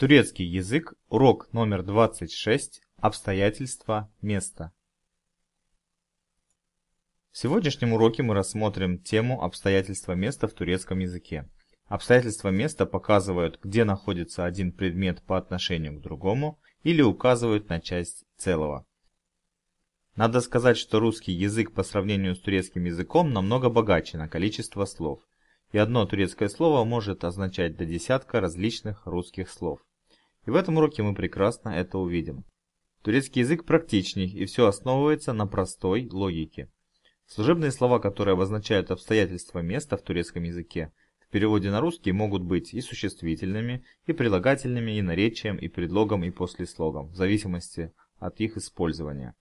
Турецкий язык. Урок номер 26. Обстоятельства места. В сегодняшнем уроке мы рассмотрим тему обстоятельства места в турецком языке. Обстоятельства места показывают, где находится один предмет по отношению к другому или указывают на часть целого. Надо сказать, что русский язык по сравнению с турецким языком намного богаче на количество слов, и одно турецкое слово может означать до десятка различных русских слов. И в этом уроке мы прекрасно это увидим. Турецкий язык практичней, и все основывается на простой логике. Служебные слова, которые обозначают обстоятельства места в турецком языке, в переводе на русский могут быть и существительными, и прилагательными, и наречием, и предлогом, и послеслогом, в зависимости от их использования.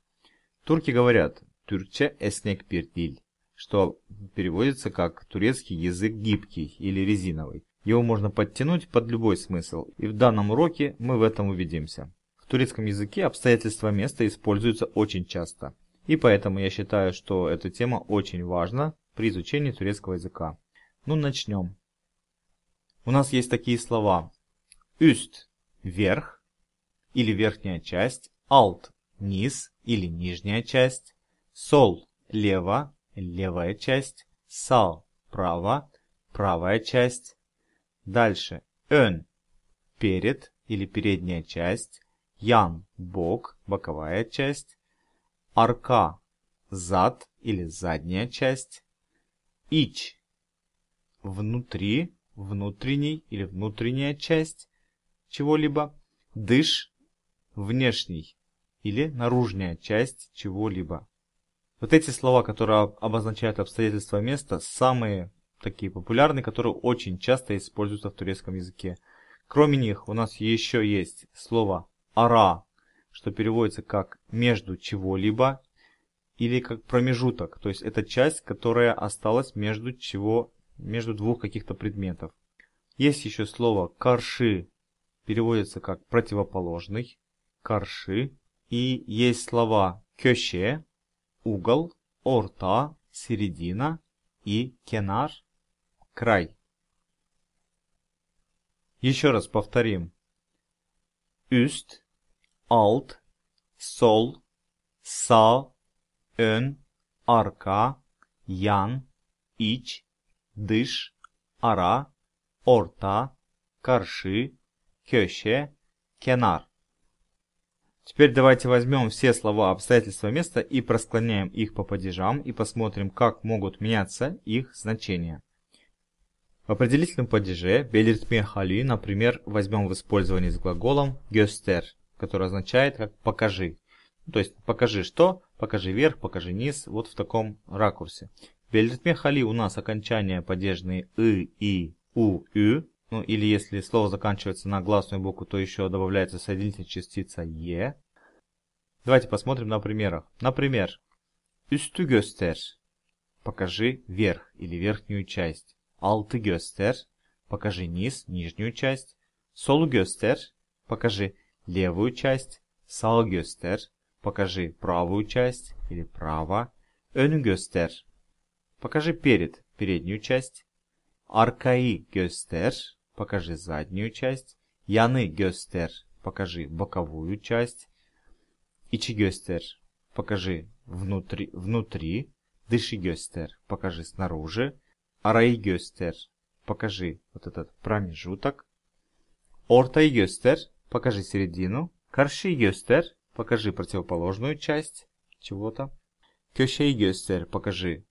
Турки говорят «Türkçe esnek bir dil», что переводится как «турецкий язык гибкий» или «резиновый». Его можно подтянуть под любой смысл, и в данном уроке мы в этом убедимся. В турецком языке обстоятельства места используются очень часто, и поэтому я считаю, что эта тема очень важна при изучении турецкого языка. Ну, начнем. У нас есть такие слова. Üst – верх или верхняя часть, alt – низ или нижняя часть, sol – лево, левая часть, sağ – право, правая часть, Дальше ön – перед или передняя часть, ян – бок, боковая часть, арка – зад или задняя часть, ич – внутри, внутренний или внутренняя часть чего-либо, дыш – внешний или наружная часть чего-либо. Вот эти слова, которые обозначают обстоятельства места, самые такие популярные, которые очень часто используются в турецком языке. Кроме них у нас еще есть слово «ара», что переводится как «между чего-либо» или как «промежуток», то есть это часть, которая осталась между, чего, между двух каких-то предметов. Есть еще слово «карши», переводится как «противоположный», «карши», и есть слова «кёще», «угол», «орта», «середина» и «кенар», край. Еще раз повторим. Üst, alt, sol, sağ, ön, arka, yan, iç, dış, ara, orta, karşı, köşe, kenar. Теперь давайте возьмем все слова обстоятельства места и просклоняем их по падежам и посмотрим, как могут меняться их значения. В определительном падеже белиритмия-хали, например, возьмем в использовании с глаголом «гёстер», который означает как «покажи». То есть «покажи что», «покажи вверх», «покажи низ», вот в таком ракурсе. В белиритмия-хали у нас окончания падежные и, «и», «у», «ю», ну или если слово заканчивается на гласную букву, то еще добавляется соединительная частица «е». Давайте посмотрим на примерах. Например, «üstü göster» – верх или верхнюю часть. Алты гёстер, Покажи низ, нижнюю часть. Солу гёстер, Покажи левую часть. Сал гёстер, Покажи правую часть или право. Önü göster. Покажи перед, переднюю часть. Аркаи гёстер, Покажи заднюю часть. Яны гёстер, Покажи боковую часть. Ичи гёстер, Покажи внутри, внутри. Дыши гёстер, Покажи снаружи arayı göster. Покажи вот этот промежуток. Ортayı göster. Покажи середину. Karşıyı göster. Покажи противоположную часть чего-то. Köşeyi göster. Покажи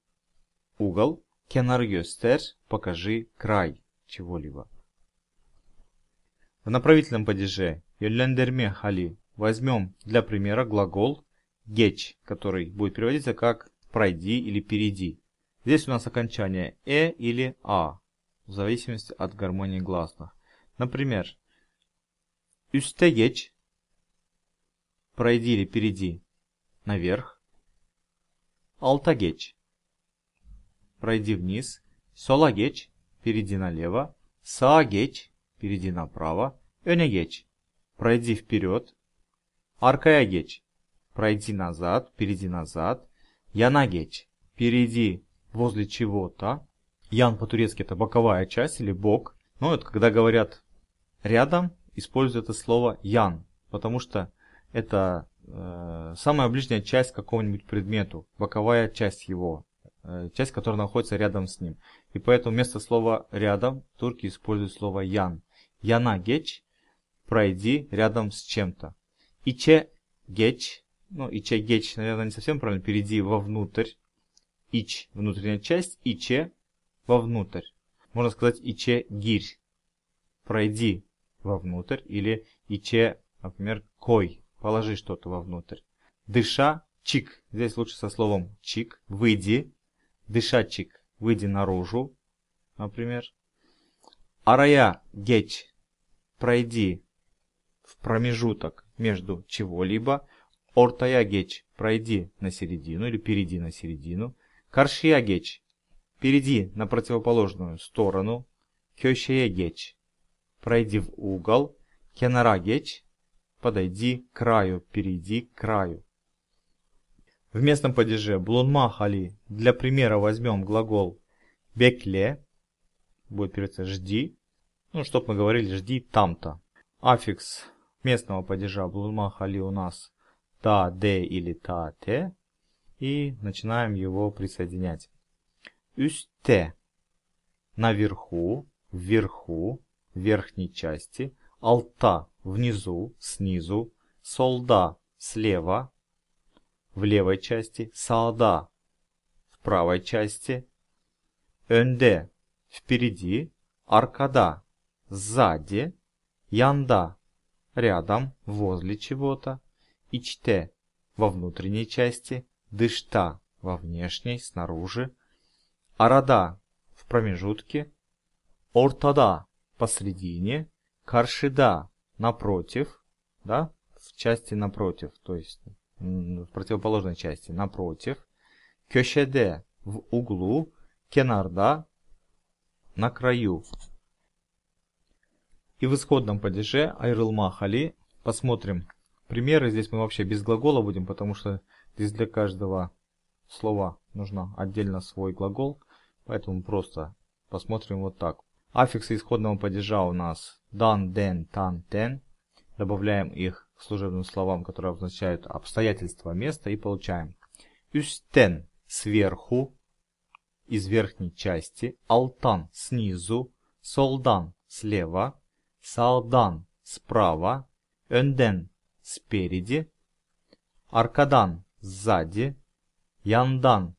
угол. Kenarı göster. Покажи край чего-либо. В направительном падеже «Йоллендерме хали» возьмем для примера глагол «геч», который будет переводиться как «пройди» или «перейди». Здесь у нас окончание «э» или «а», в зависимости от гармонии гласных. Например, «üstegeç» – «пройди» или «перейди» – «наверх», «altageç» – «пройди вниз», «solageç» – «перейди налево», «sağageç» – «перейди направо», «önegeç» – «пройди вперед», – «пройди назад», «перейди назад», «yanageç» – «перейди возле чего-то. Ян по-турецки это боковая часть или бок. Но ну, это когда говорят рядом, используют это слово ян, потому что это э, самая ближняя часть какому-нибудь предмету, боковая часть его, э, часть, которая находится рядом с ним. И поэтому вместо слова рядом турки используют слово ян. Яна геч пройди рядом с чем-то. Иче геч, ну иче геч, наверное, не совсем правильно, перейди вовнутрь ич – внутренняя часть, иче че – вовнутрь. Можно сказать иче гирь. Пройди вовнутрь или иче например, кой – положи что-то вовнутрь. Дыша – чик. Здесь лучше со словом чик. Выйди. Дыша чик. Выйди наружу, например. Арая – геч. Пройди в промежуток между чего-либо. Ортая геч – пройди на середину или перейди на середину. Каршиягеч. Перейди на противоположную сторону. Кёшиягеч. Пройди в угол. Кенарагеч. Подойди к краю, перейди к краю. В местном падеже блунмахали. Для примера возьмем глагол бекле. Будет переводиться жди. Ну, чтоб мы говорили, жди там-то. Аффикс местного падежа блунмахали у нас та, де или та, те и начинаем его присоединять. Üstte – наверху, вверху, в верхней части, алта – внизу, снизу, солда – слева, в левой части, саада – в правой части, önde – впереди, аркада – сзади, янда – рядом, возле чего-то, ичте – во внутренней части, дышта во внешней, снаружи, арада в промежутке, ортада посредине, каршида напротив, да, в части напротив, то есть в противоположной части напротив, кёшеде в углу, кенарда на краю. И в исходном падеже Айрылма посмотрим примеры. Здесь мы вообще без глагола будем, потому что Здесь для каждого слова нужно отдельно свой глагол, поэтому просто посмотрим вот так. Аффиксы исходного падежа у нас дан, ден, тан, тен. Добавляем их к служебным словам, которые обозначают обстоятельства места, и получаем «Юстен» – сверху, из верхней части, altan снизу, «Солдан» – слева, «Салдан» – справа, «Önden» – спереди, arkadan сзади, яндан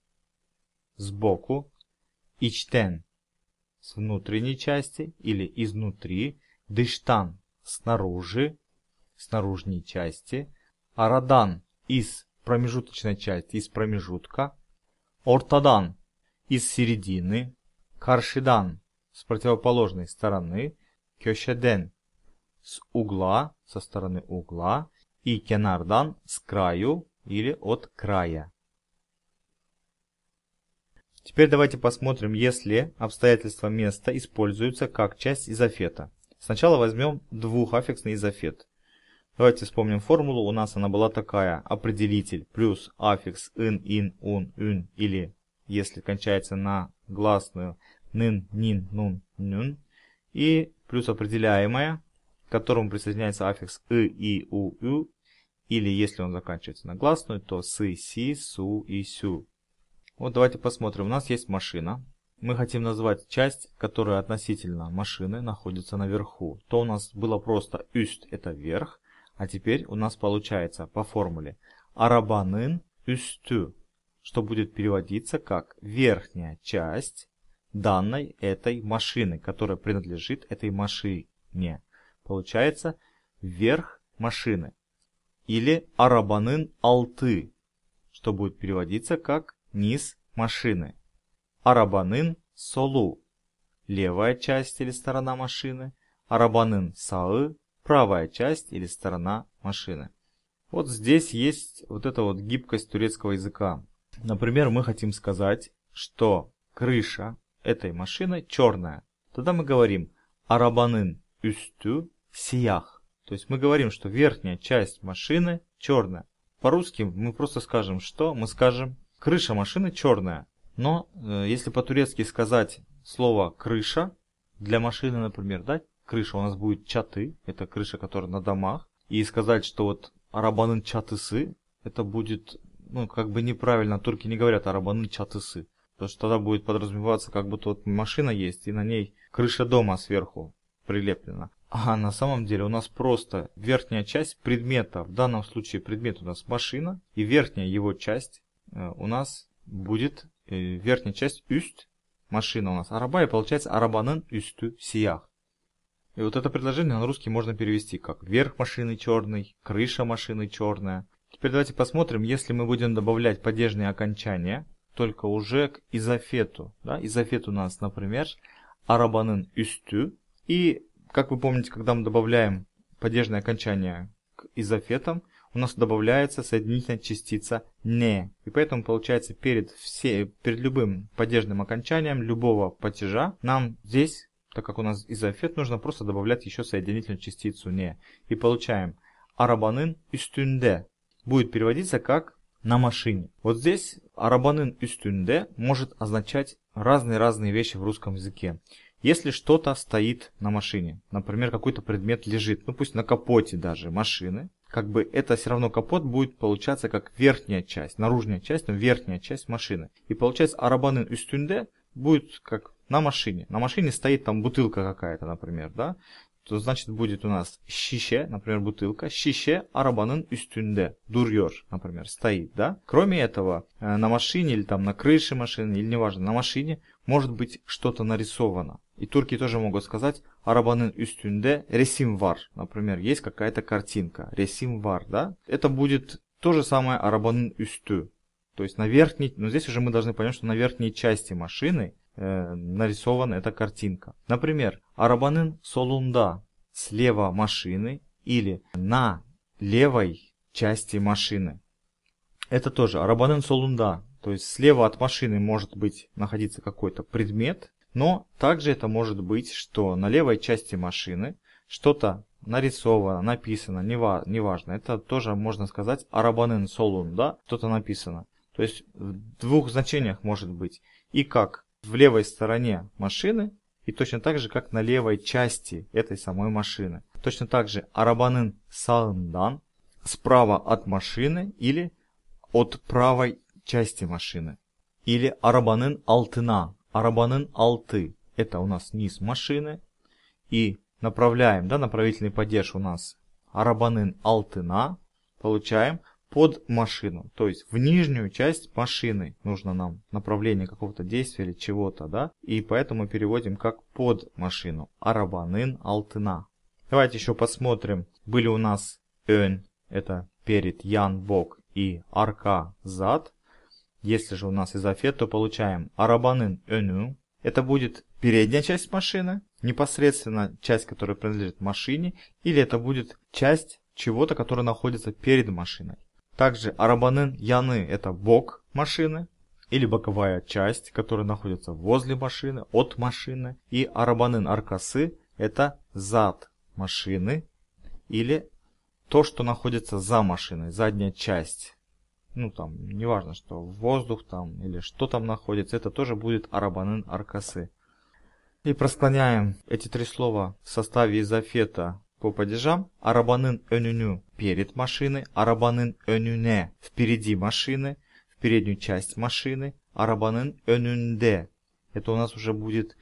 сбоку, ичтен с внутренней части или изнутри, дыштан снаружи, с наружной части, арадан из промежуточной части, из промежутка, ортадан, из середины, каршидан с противоположной стороны, кёшеден с угла, со стороны угла и кенардан с краю, или от края. Теперь давайте посмотрим, если обстоятельства места используются как часть изофета. Сначала возьмем двухаффиксный изофет. Давайте вспомним формулу, у нас она была такая. Определитель плюс аффикс ин, ин, ун, ün или если кончается на гласную нын, нин, нун, нюн. И плюс определяемое, к которому присоединяется аффикс и, и, у, ю или если он заканчивается на гласную, то сы, си, су и сю. Вот давайте посмотрим. У нас есть машина. Мы хотим назвать часть, которая относительно машины находится наверху. То у нас было просто üst – это верх. А теперь у нас получается по формуле арабанын üstü, что будет переводиться как верхняя часть данной этой машины, которая принадлежит этой машине. Получается верх машины или арабанын алты, что будет переводиться как низ машины. Арабанын солу – левая часть или сторона машины. Арабанын салы, правая часть или сторона машины. Вот здесь есть вот эта вот гибкость турецкого языка. Например, мы хотим сказать, что крыша этой машины черная. Тогда мы говорим арабанын üstü siyah. То есть мы говорим, что верхняя часть машины черная. По-русски мы просто скажем, что мы скажем крыша машины черная. Но э, если по-турецки сказать слово крыша для машины, например, да, крыша у нас будет чаты, это крыша, которая на домах, и сказать, что вот арабанын чатысы, это будет, ну, как бы неправильно, турки не говорят арабанын чатысы, потому что тогда будет подразумеваться, как будто вот машина есть, и на ней крыша дома сверху прилеплена. А на самом деле у нас просто верхняя часть предмета, в данном случае предмет у нас машина, и верхняя его часть э, у нас будет э, верхняя часть üst, машина у нас араба, и получается арабанын üstü сиях. И вот это предложение на русский можно перевести как «верх машины черный», «крыша машины черная». Теперь давайте посмотрим, если мы будем добавлять падежные окончания, только уже к изофету. Да? Изофет у нас, например, «арабанын üstü» и как вы помните, когда мы добавляем падежное окончание к изофетам, у нас добавляется соединительная частица «не». И поэтому получается перед, все, перед любым падежным окончанием любого падежа нам здесь, так как у нас изофет, нужно просто добавлять еще соединительную частицу «не». И получаем «арабанын üstünde» будет переводиться как «на машине». Вот здесь «арабанын üstünde» может означать разные-разные вещи в русском языке. Если что-то стоит на машине, например, какой-то предмет лежит, ну пусть на капоте даже машины, как бы это все равно капот будет получаться как верхняя часть, наружная часть, но верхняя часть машины. И получается арабанын üstünde будет как на машине. На машине стоит там бутылка какая-то, например, да? То значит будет у нас щище, например, бутылка, щище арабанын üstünde, дурьер, например, стоит, да? Кроме этого, э, на машине или там на крыше машины, или неважно, на машине может быть что-то нарисовано. И турки тоже могут сказать арабанын üstünde ресим вар. Например, есть какая-то картинка. Ресим вар, да? Это будет то же самое арабанын üstü. То есть на верхней, но ну, здесь уже мы должны понять, что на верхней части машины э, нарисована эта картинка. Например, арабанын солунда слева машины или на левой части машины. Это тоже арабанын солунда. То есть слева от машины может быть находиться какой-то предмет, но также это может быть, что на левой части машины что-то нарисовано, написано, неважно. Это тоже можно сказать арабанын солун, да, что-то написано. То есть в двух значениях может быть. И как в левой стороне машины, и точно так же, как на левой части этой самой машины. Точно так же арабанын салындан справа от машины или от правой части машины. Или арабанын алтына арабанын алты. Это у нас низ машины. И направляем, да, направительный падеж у нас арабанын алтына. Получаем под машину. То есть в нижнюю часть машины нужно нам направление какого-то действия или чего-то, да. И поэтому переводим как под машину. Арабанын алтына. Давайте еще посмотрим. Были у нас ön, это перед, ян, бок и арка, зад. Если же у нас изофет, то получаем арабанын önü. Это будет передняя часть машины, непосредственно часть, которая принадлежит машине, или это будет часть чего-то, которое находится перед машиной. Также арабанын яны – это бок машины, или боковая часть, которая находится возле машины, от машины. И арабанын аркасы – это зад машины или то, что находится за машиной, задняя часть ну там, неважно, что воздух там или что там находится, это тоже будет арабанын аркасы. И просклоняем эти три слова в составе изофета по падежам. Арабанын önünü перед машины, арабанын önüne впереди машины, в переднюю часть машины, арабанын önünde. Это у нас уже будет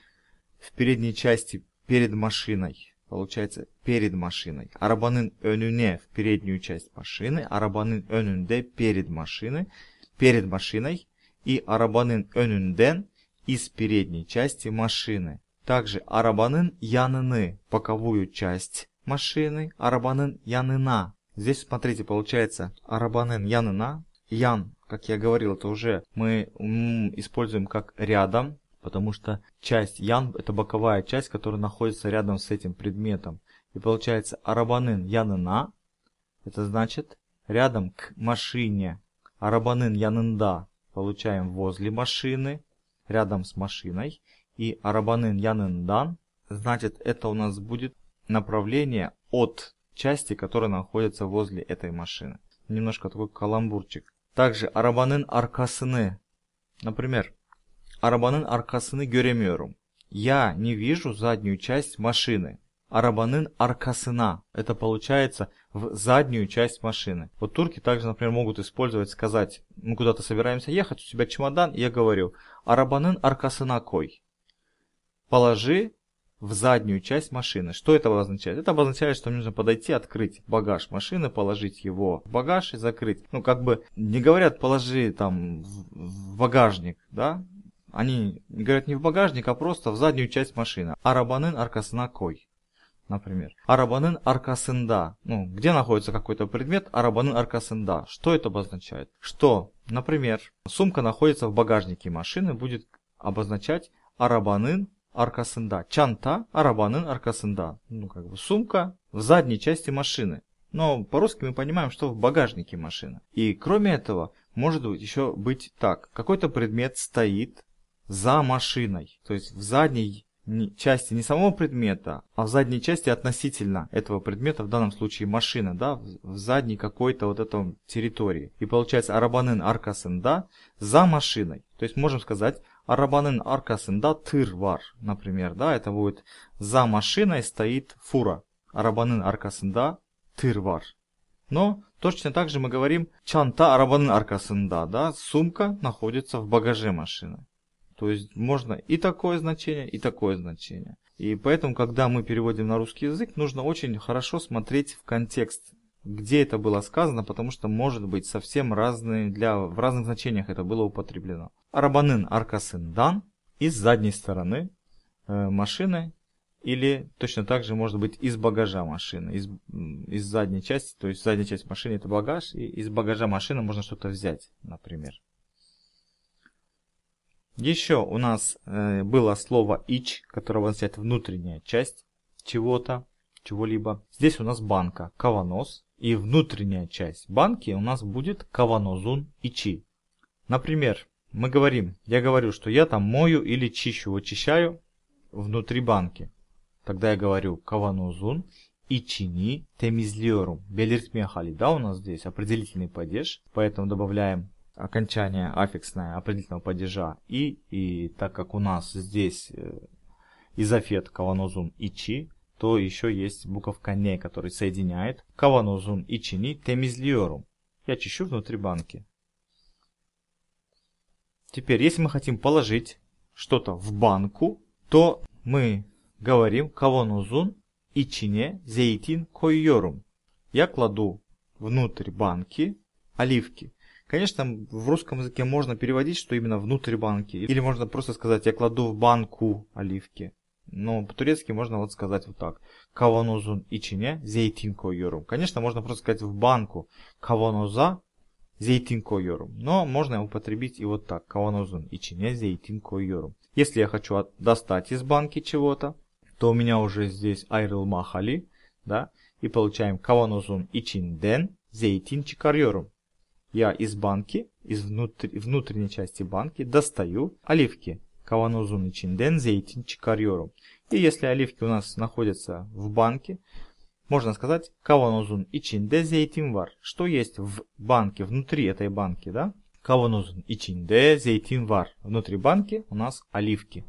в передней части перед машиной. Получается перед машиной. арабанын önüne в переднюю часть машины. арабанын önünde перед машиной. Перед машиной. И арабанын önünden из передней части машины. Также арабанын яныны, боковую часть машины, арабанын янына. Здесь, смотрите, получается арабанын янына, ян, как я говорил, это уже мы используем как рядом, потому что часть ян – это боковая часть, которая находится рядом с этим предметом. И получается арабанын янына, это значит рядом к машине. Арабанын янында получаем возле машины, рядом с машиной. И арабанын янындан, значит это у нас будет направление от части, которая находится возле этой машины. Немножко такой каламбурчик. Также арабанын аркасыны. Например, арабанын аркасыны göремyorum. Я не вижу заднюю часть машины. Арабанын аркасына. Это получается в заднюю часть машины. Вот турки также, например, могут использовать, сказать, мы куда-то собираемся ехать, у тебя чемодан, я говорю, арабанын аркасына кой. Положи в заднюю часть машины. Что это обозначает? Это обозначает, что нужно подойти, открыть багаж машины, положить его в багаж и закрыть. Ну, как бы не говорят, положи там в багажник, да? Они говорят не в багажник, а просто в заднюю часть машины. Арабанын аркасына например. Арабанын аркасында. Ну, где находится какой-то предмет арабанын аркасында. Что это обозначает? Что, например, сумка находится в багажнике машины, будет обозначать арабанын аркасында. Чанта арабанын аркасында. Ну, как бы сумка в задней части машины. Но по-русски мы понимаем, что в багажнике машины. И кроме этого, может быть еще быть так. Какой-то предмет стоит за машиной, то есть в задней части не самого предмета, а в задней части относительно этого предмета, в данном случае машины, да, в задней какой-то вот этом территории. И получается арабанын аркасында за машиной. То есть можем сказать арабанын аркасында тыр бар, например, да, это будет за машиной стоит фура. Арабанын аркасында тыр бар. Но точно так же мы говорим чанта арабанын аркасында, да, сумка находится в багаже машины. То есть можно и такое значение, и такое значение. И поэтому, когда мы переводим на русский язык, нужно очень хорошо смотреть в контекст, где это было сказано, потому что может быть совсем разные для в разных значениях это было употреблено. Арабанын аркасын дан из задней стороны э, машины или точно так же может быть из багажа машины, из, из задней части, то есть задняя часть машины это багаж, и из багажа машины можно что-то взять, например. Еще у нас э, было слово each, которого означает внутренняя часть чего-то, чего-либо. Здесь у нас банка каванос и внутренняя часть банки у нас будет каванозун ичи. Например, мы говорим, я говорю, что я там мою или чищу, очищаю внутри банки. Тогда я говорю каванозун и чини темизлиорум. Белиртмехали, да, у нас здесь определительный падеж, поэтому добавляем окончание аффиксное определительного падежа и, и так как у нас здесь э, изофет каванозум и чи, то еще есть буковка не, которая соединяет каванозум и чини темизлиорум. Я чищу внутри банки. Теперь, если мы хотим положить что-то в банку, то мы говорим каванозун и чине зейтин койорум. Я кладу внутрь банки оливки. Конечно, в русском языке можно переводить, что именно внутрь банки. Или можно просто сказать, я кладу в банку оливки. Но по-турецки можно вот сказать вот так. Каванозун ичине зейтинко йорум. Конечно, можно просто сказать в банку. Каваноза зейтинко йорум. Но можно употребить и вот так. Каванозун ичине зейтинко йорум. Если я хочу от, достать из банки чего-то, то у меня уже здесь айрл махали. Да? И получаем каванозун ичин ден зейтин я из банки, из внутр... внутренней части банки достаю оливки. Каванозун и чинден зейтин чикарьору. И если оливки у нас находятся в банке, можно сказать каванозун и чинде зейтин вар. Что есть в банке, внутри этой банки, да? Каванозун и чинде зейтин вар. Внутри банки у нас оливки.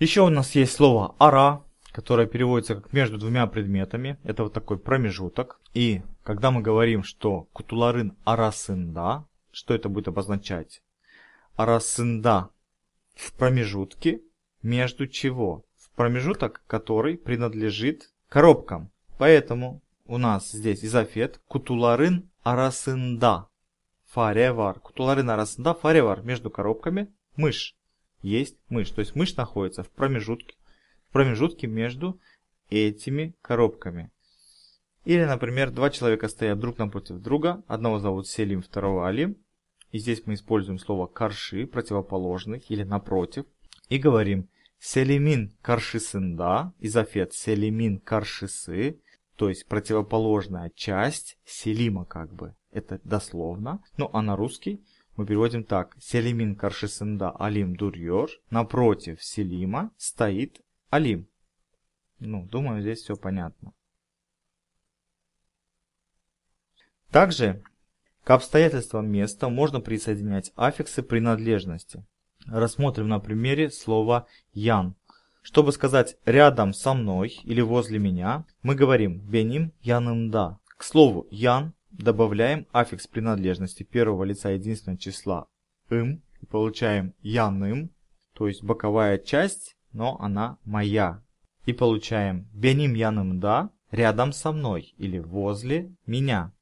Еще у нас есть слово ара, которая переводится как между двумя предметами. Это вот такой промежуток. И когда мы говорим, что кутуларын арасында, что это будет обозначать? Арасында в промежутке между чего? В промежуток, который принадлежит коробкам. Поэтому у нас здесь изофет кутуларын арасында фаревар. Кутуларын арасында фаревар между коробками мышь. Есть мышь. То есть мышь находится в промежутке в промежутке между этими коробками. Или, например, два человека стоят друг напротив друга, одного зовут Селим, второго Алим, и здесь мы используем слово «карши», противоположных или «напротив», и говорим «селимин карши каршисында», изофет «селимин каршисы», то есть противоположная часть селима как бы. Это дословно, ну а на русский мы переводим так. Селимин карши каршисында алим дурьер напротив селима стоит Алим. Ну, думаю, здесь все понятно. Также к обстоятельствам места можно присоединять аффиксы принадлежности. Рассмотрим на примере слова «ян». Чтобы сказать «рядом со мной» или «возле меня», мы говорим «беним янымда». К слову «ян» добавляем аффикс принадлежности первого лица единственного числа «им» и получаем «яным», то есть боковая часть но она моя. И получаем «беним яным да» рядом со мной или возле меня.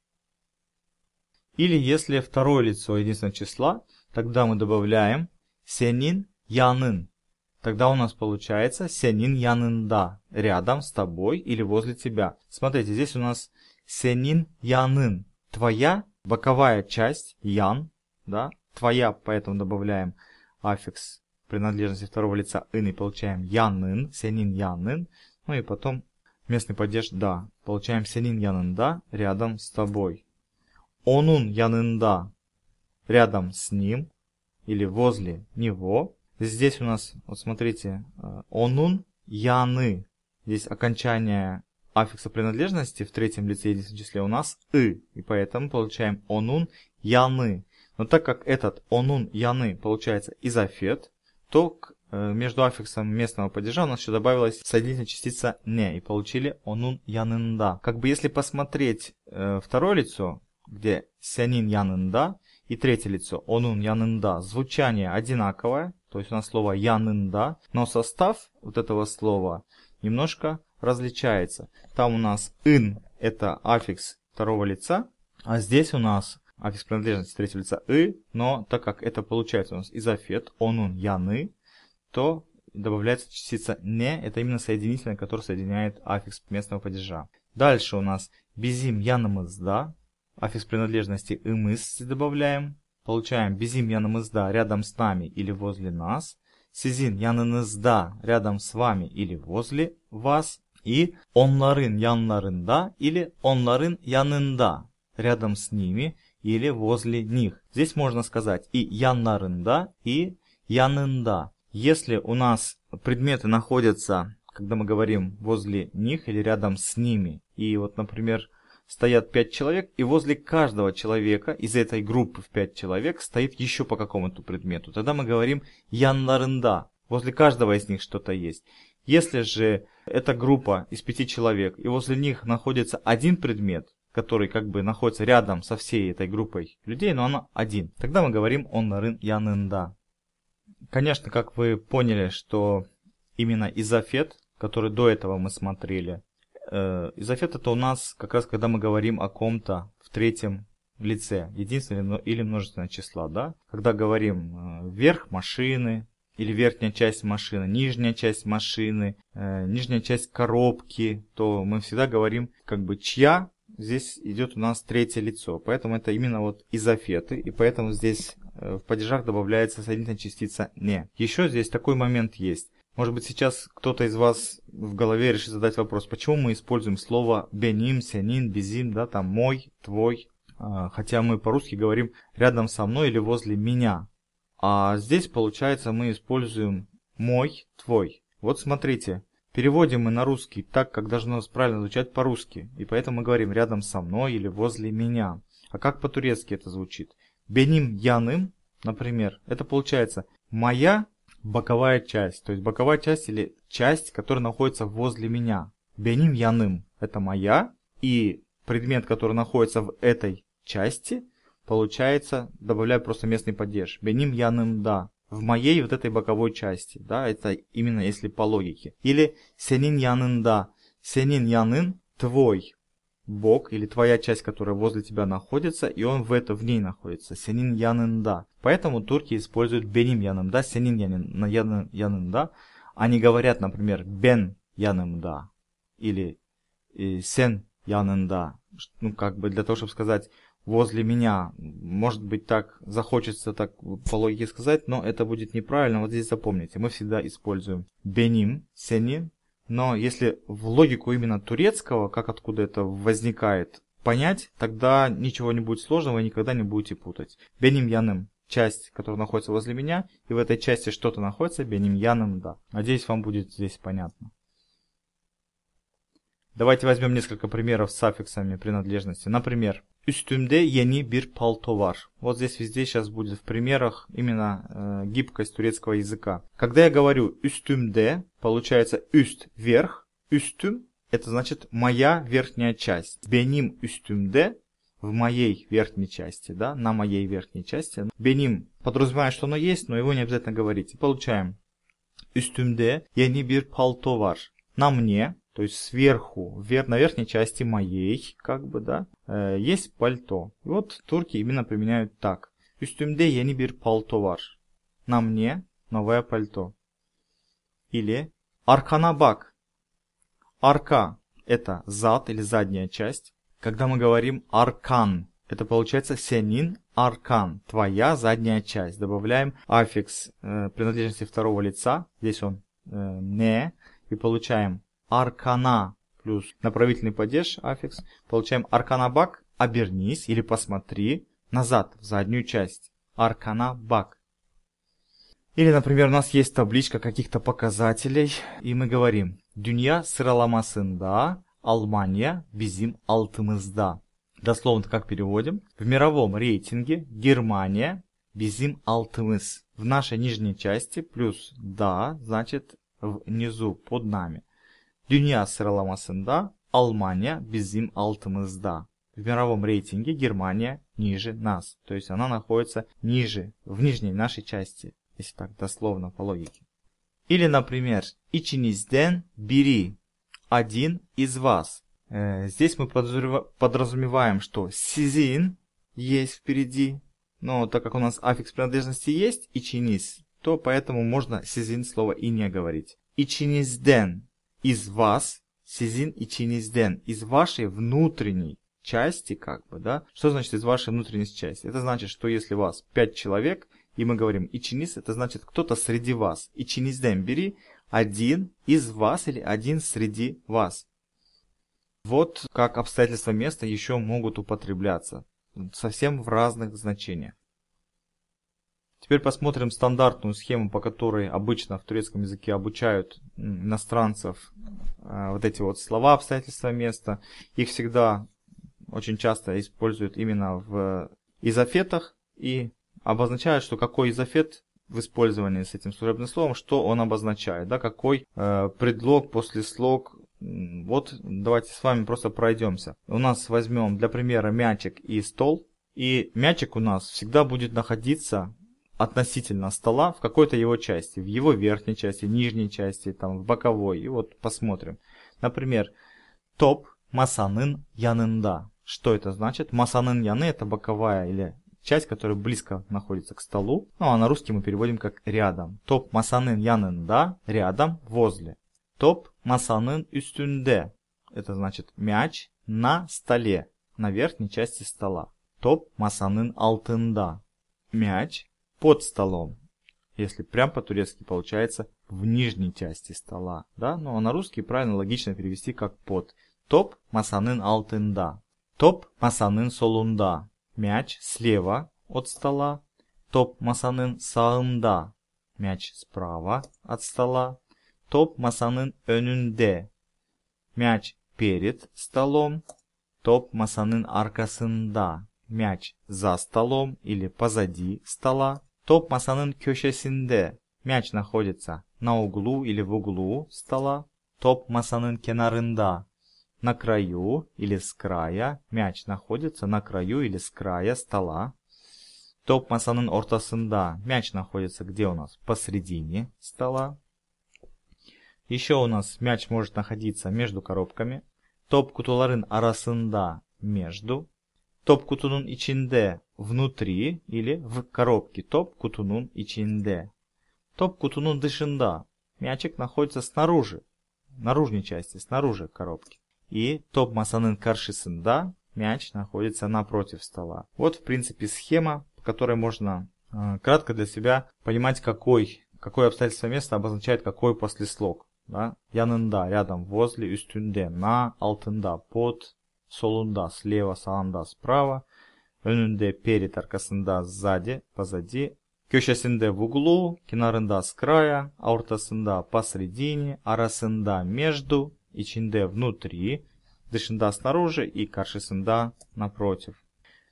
Или если второе лицо единственного числа, тогда мы добавляем «сенин янын». Тогда у нас получается «сенин янын да» рядом с тобой или возле тебя. Смотрите, здесь у нас «сенин янын». Твоя боковая часть «ян», да, твоя, поэтому добавляем аффикс принадлежности второго лица ин и получаем янын, сянин янын. Ну и потом местный падеж да. Получаем сянин янын да рядом с тобой. Онун янын да рядом с ним или возле него. Здесь у нас, вот смотрите, э, онун яны. Здесь окончание аффикса принадлежности в третьем лице единственном числе у нас и, и поэтому получаем «онун яны». Но так как этот «онун яны» получается изофет, то э, между аффиксом местного падежа у нас еще добавилась соединительная частица «не», и получили «онун янында». Как бы если посмотреть э, второе лицо, где «сянин янында», и третье лицо «онун янында», звучание одинаковое, то есть у нас слово «янында», но состав вот этого слова немножко различается. Там у нас ин это аффикс второго лица, а здесь у нас аффикс принадлежности третьего лица и, но так как это получается у нас изофет, он, он, яны, то добавляется частица «не», это именно соединительное, которое соединяет аффикс местного падежа. Дальше у нас «безим янамызда», аффикс принадлежности «ымыс» добавляем, получаем «безим янамызда» рядом с нами или возле нас, «сизин янанызда» рядом с вами или возле вас, и «онларын янларында» или «онларын янында» рядом с ними – или возле них. Здесь можно сказать и Яннарында, и Янында. Если у нас предметы находятся, когда мы говорим возле них или рядом с ними, и вот, например, стоят пять человек, и возле каждого человека из этой группы в пять человек стоит еще по какому-то предмету. Тогда мы говорим Яннарында. Возле каждого из них что-то есть. Если же эта группа из пяти человек, и возле них находится один предмет, который как бы находится рядом со всей этой группой людей, но она один. Тогда мы говорим он рын янында. Конечно, как вы поняли, что именно изофет, который до этого мы смотрели, э, изофет это у нас как раз когда мы говорим о ком-то в третьем лице, единственное или множественное числа, да? Когда говорим э, верх машины, или верхняя часть машины, нижняя часть машины, э, нижняя часть коробки, то мы всегда говорим как бы чья здесь идет у нас третье лицо, поэтому это именно вот изофеты, и поэтому здесь э, в падежах добавляется соединительная частица «не». Еще здесь такой момент есть. Может быть, сейчас кто-то из вас в голове решит задать вопрос, почему мы используем слово «беним», «сянин», «безим», да, там «мой», «твой», а, хотя мы по-русски говорим «рядом со мной» или «возле меня». А здесь, получается, мы используем «мой», «твой». Вот смотрите, Переводим мы на русский так, как должно правильно звучать по-русски, и поэтому мы говорим «рядом со мной» или «возле меня». А как по-турецки это звучит? «Беним яным», например, это получается «моя боковая часть», то есть боковая часть или часть, которая находится возле меня. «Беним яным» – это «моя», и предмет, который находится в этой части, получается, добавляю просто местный падеж. «Беним яным да» в моей вот этой боковой части, да, это именно если по логике. Или сенин янында, сенин янын твой Бог или твоя часть, которая возле тебя находится, и он в это в ней находится, сенин янында. Поэтому турки используют беним янында, сенин янын, янында. Они говорят, например, бен янында или э, сен янында, ну как бы для того, чтобы сказать возле меня. Может быть, так захочется так по логике сказать, но это будет неправильно. Вот здесь запомните, мы всегда используем беним, сенин, но если в логику именно турецкого, как откуда это возникает, понять, тогда ничего не будет сложного и никогда не будете путать. Беним яным часть, которая находится возле меня, и в этой части что-то находится, беним яным, да. Надеюсь, вам будет здесь понятно. Давайте возьмем несколько примеров с аффиксами принадлежности. Например, Üstümde yeni bir palto var. Вот здесь везде сейчас будет в примерах именно э, гибкость турецкого языка. Когда я говорю üstümde, получается üst – верх, üstüm – это значит моя верхняя часть. Benim üstümde в моей верхней части, да, на моей верхней части. Benim подразумевает, что оно есть, но его не обязательно говорить. И получаем. Üstümde yeni bir palto var. На мне то есть сверху, вверх, на верхней части моей, как бы, да, э, есть пальто. И вот турки именно применяют так. Üstümde yeni bir palto var. На мне новое пальто. Или аркана бак. Арка – это зад или задняя часть. Когда мы говорим аркан, это получается сенин аркан, твоя задняя часть. Добавляем аффикс э, принадлежности второго лица, здесь он э, не, и получаем аркана плюс направительный падеж, аффикс. Получаем аркана бак, обернись или посмотри назад, в заднюю часть. Аркана бак. Или, например, у нас есть табличка каких-то показателей, и мы говорим «Дюнья сыраламасында, Алмания безим алтымызда». Дословно как переводим? В мировом рейтинге Германия безим алтымыз. В нашей нижней части плюс «да» значит внизу, под нами. Dünya sıralamasında Almanya bizim altımızda. В мировом рейтинге Германия ниже нас. То есть она находится ниже, в нижней нашей части, если так дословно по логике. Или, например, «Ичинизден бери» – «один из вас». Э, здесь мы подразумеваем, что «сизин» есть впереди, но так как у нас аффикс принадлежности есть Ичиниз, то поэтому можно «сизин» слово и не говорить. «Ичинизден» из вас, сизин и чинизден, из вашей внутренней части, как бы, да. Что значит из вашей внутренней части? Это значит, что если у вас 5 человек, и мы говорим и чиниз это значит кто-то среди вас. И чинизден бери один из вас или один среди вас. Вот как обстоятельства места еще могут употребляться, совсем в разных значениях. Теперь посмотрим стандартную схему, по которой обычно в турецком языке обучают иностранцев э, вот эти вот слова, обстоятельства места. Их всегда очень часто используют именно в изофетах и обозначают, что какой изофет в использовании с этим служебным словом, что он обозначает, да, какой э, предлог, послеслог. Вот давайте с вами просто пройдемся. У нас возьмем для примера мячик и стол. И мячик у нас всегда будет находиться относительно стола в какой-то его части, в его верхней части, нижней части, там, в боковой. И вот посмотрим. Например, топ масанын янында. Что это значит? Масанын яны – это боковая или часть, которая близко находится к столу. Ну, а на русский мы переводим как рядом. Топ масанын янында – рядом, возле. Топ масанын üstünde – это значит мяч на столе, на верхней части стола. Топ масанын алтында – мяч под столом. Если прям по-турецки получается в нижней части стола. Да? Ну а на русский правильно логично перевести как под. Топ масанын алтында. Топ масанын солунда. Мяч слева от стола. Топ масанын сağında. Мяч справа от стола. Топ масанын önünde. Мяч перед столом. Топ масанын аркасында. Мяч за столом или позади стола. Top masanın köşesinde мяч находится на углу или в углу стола. Топ масанын кенарында на краю или с края. Мяч находится на краю или с края стола. Топ масанын ортасында мяч находится где у нас? Посредине стола. Еще у нас мяч может находиться между коробками. Топ кутуларын арасында между. Топ-кутунун içinde внутри или в коробке топ-кутунун içinde. Топ-кутунун дышинда, Мячик находится снаружи, наружной части, снаружи коробки. И топ-масанын каршисында мяч находится напротив стола. Вот, в принципе, схема, по которой можно э, кратко для себя понимать, какой, какое обстоятельство места обозначает какой послеслог. Да? Янында рядом, возле, üstünde, на, алтында, под, Solunda, слева, sağında, справа. Önünde, перед, arkasında, сзади, позади. Köşesinde в углу, kenarında с края, ortasında посредине, arasında между, ичинде внутри, дышында снаружи и каршисында напротив.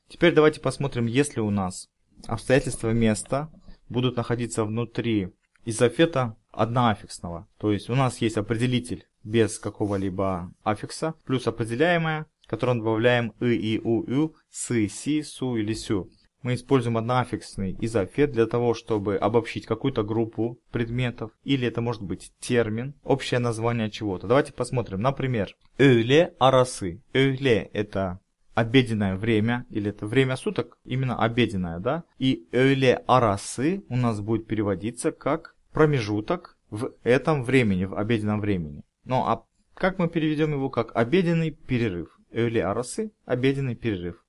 Теперь давайте посмотрим, если у нас обстоятельства места будут находиться внутри изофета одноаффиксного. То есть у нас есть определитель без какого-либо аффикса, плюс определяемое, которым добавляем и и «у», «ю», с «си», «су» или «сю». Мы используем одноаффиксный изофет для того, чтобы обобщить какую-то группу предметов, или это может быть термин, общее название чего-то. Давайте посмотрим. Например, «ыле арасы». «Ыле» — это обеденное время, или это время суток, именно обеденное, да? И «ыле арасы» у нас будет переводиться как промежуток в этом времени, в обеденном времени. Ну а как мы переведем его как обеденный перерыв? Эйли арасы – обеденный перерыв.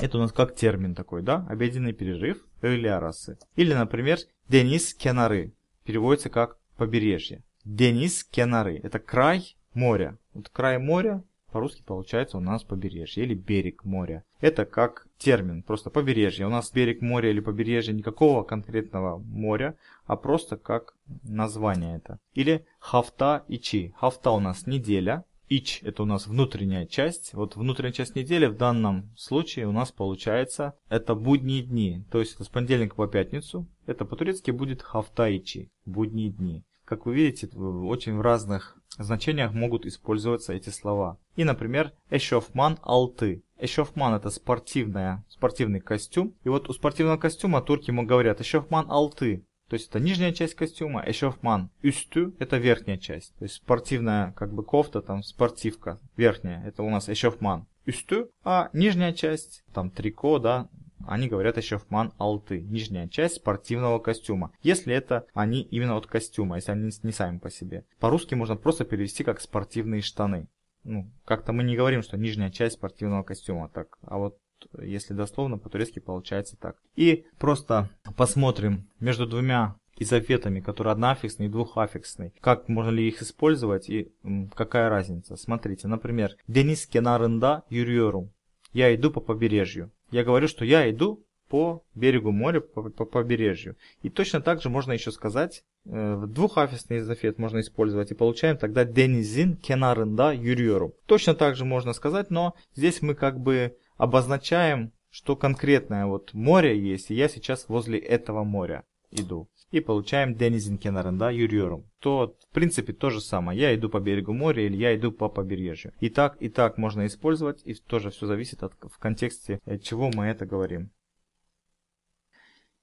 Это у нас как термин такой, да? Обеденный перерыв Эйли арасы. Или, например, Денис Кенары переводится как побережье. Денис Кенары – это край моря. Вот край моря по-русски получается у нас побережье или берег моря. Это как термин, просто побережье. У нас берег моря или побережье никакого конкретного моря, а просто как название это. Или хафта и чи. Хафта у нас неделя, each – это у нас внутренняя часть. Вот внутренняя часть недели в данном случае у нас получается это будние дни. То есть это с понедельника по пятницу. Это по-турецки будет хафтаичи – будние дни. Как вы видите, очень в разных значениях могут использоваться эти слова. И, например, эшофман алты. Эшофман это спортивная, спортивный костюм. И вот у спортивного костюма турки ему говорят эшофман алты. То есть это нижняя часть костюма, эшофман. А Üstü – это верхняя часть. То есть спортивная как бы кофта, там спортивка верхняя. Это у нас эшофман. Üstü, а нижняя часть, там трико, да, они говорят еще фман алты, нижняя часть спортивного костюма, если это они именно от костюма, если они не сами по себе. По-русски можно просто перевести как спортивные штаны. Ну, как-то мы не говорим, что нижняя часть спортивного костюма, так, а вот если дословно по-турецки получается так. И просто посмотрим между двумя изофетами, которые одноаффиксные и двухаффиксные. Как можно ли их использовать и какая разница? Смотрите, например, Денис Кенаренда Юриорум. Я иду по побережью. Я говорю, что я иду по берегу моря, по, по побережью. И точно так же можно еще сказать, в э, двухафисный изофет можно использовать, и получаем тогда денизин кенарында юриору. Точно так же можно сказать, но здесь мы как бы обозначаем, что конкретное вот море есть, и я сейчас возле этого моря иду. И получаем Денизинкенарен, да, Юриорум. То, в принципе, то же самое. Я иду по берегу моря или я иду по побережью. И так, и так можно использовать, и тоже все зависит от, в контексте, э, чего мы это говорим.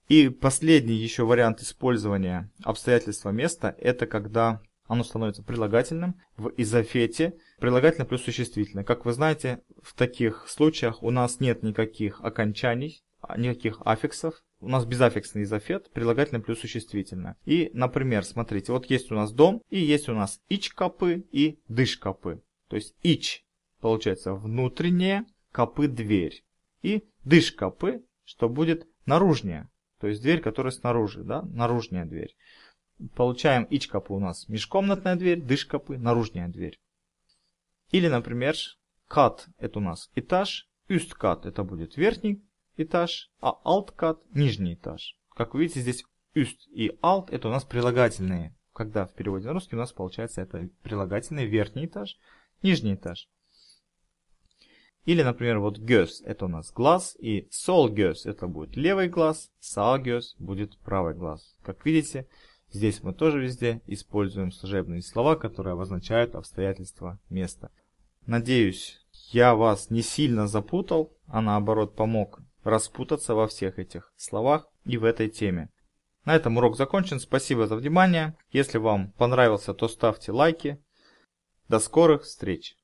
И последний еще вариант использования обстоятельства места, это когда оно становится прилагательным. В изофете прилагательное плюс существительное. Как вы знаете, в таких случаях у нас нет никаких окончаний, никаких аффиксов. У нас безаффиксный изофет, прилагательное плюс существительное. И, например, смотрите, вот есть у нас дом, и есть у нас ичкопы и дыш дышкопы. То есть ич получается внутреннее, копы дверь. И дыш дышкопы, что будет наружнее. То есть дверь, которая снаружи, да, наружная дверь получаем ичкапы у нас. Межкомнатная дверь, дышкапы, наружная дверь. Или, например, кат это у нас этаж, üstkат это будет верхний этаж, а altkат нижний этаж. Как вы видите, здесь уст и alt это у нас прилагательные. Когда в переводе на русский у нас получается это прилагательный верхний этаж, нижний этаж. Или, например, вот гёс – это у нас глаз, и сол гёс – это будет левый глаз, саа гёс – будет правый глаз. Как видите, Здесь мы тоже везде используем служебные слова, которые обозначают обстоятельства места. Надеюсь, я вас не сильно запутал, а наоборот помог распутаться во всех этих словах и в этой теме. На этом урок закончен. Спасибо за внимание. Если вам понравился, то ставьте лайки. До скорых встреч!